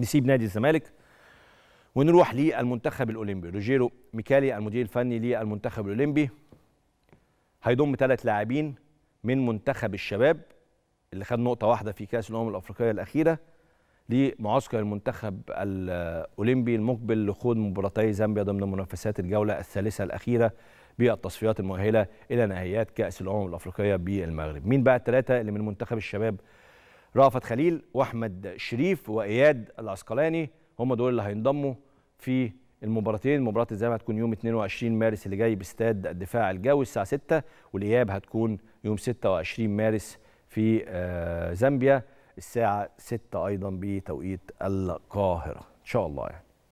نسيب نادي الزمالك ونروح للمنتخب الاولمبي روجيرو ميكالي المدير الفني للمنتخب الاولمبي هيضم ثلاث لاعبين من منتخب الشباب اللي خد نقطه واحده في كاس الامم الافريقيه الاخيره لمعسكر المنتخب الاولمبي المقبل لخوض مباراتي زامبيا ضمن منافسات الجوله الثالثه الاخيره بالتصفيات المؤهله الى نهائيات كاس الامم الافريقيه بالمغرب مين بقى الثلاثه اللي من منتخب الشباب رأفت خليل واحمد شريف واياد العسقلاني هم دول اللي هينضموا في المباراتين مباراه الزمالك هتكون يوم 22 مارس اللي جاي باستاد الدفاع الجوي الساعه 6 والاياب هتكون يوم 26 مارس في آه، زامبيا الساعه 6 ايضا بتوقيت القاهره ان شاء الله يعني